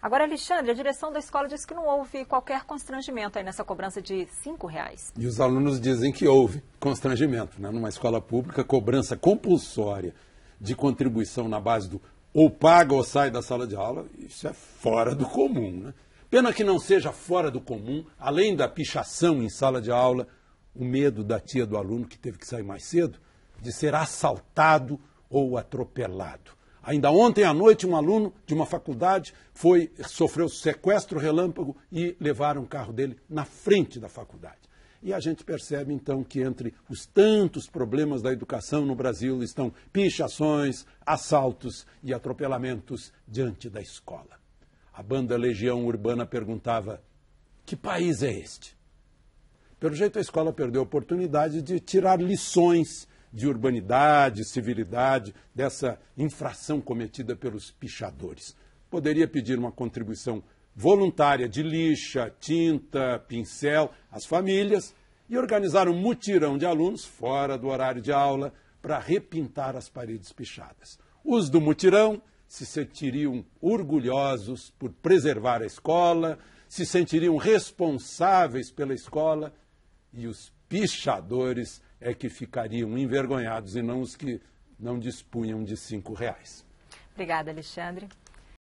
Agora, Alexandre, a direção da escola diz que não houve qualquer constrangimento aí nessa cobrança de R$ reais. E os alunos dizem que houve constrangimento. Né? Numa escola pública, cobrança compulsória de contribuição na base do ou paga ou sai da sala de aula, isso é fora do comum. Né? Pena que não seja fora do comum, além da pichação em sala de aula, o medo da tia do aluno que teve que sair mais cedo de ser assaltado ou atropelado. Ainda ontem à noite, um aluno de uma faculdade foi sofreu sequestro relâmpago e levaram o carro dele na frente da faculdade. E a gente percebe então que entre os tantos problemas da educação no Brasil estão pichações, assaltos e atropelamentos diante da escola. A banda Legião Urbana perguntava: que país é este? Pelo jeito, a escola perdeu a oportunidade de tirar lições de urbanidade, civilidade, dessa infração cometida pelos pichadores. Poderia pedir uma contribuição voluntária de lixa, tinta, pincel às famílias e organizar um mutirão de alunos fora do horário de aula para repintar as paredes pichadas. Os do mutirão se sentiriam orgulhosos por preservar a escola, se sentiriam responsáveis pela escola e os pichadores é que ficariam envergonhados e não os que não dispunham de cinco reais. Obrigada, Alexandre.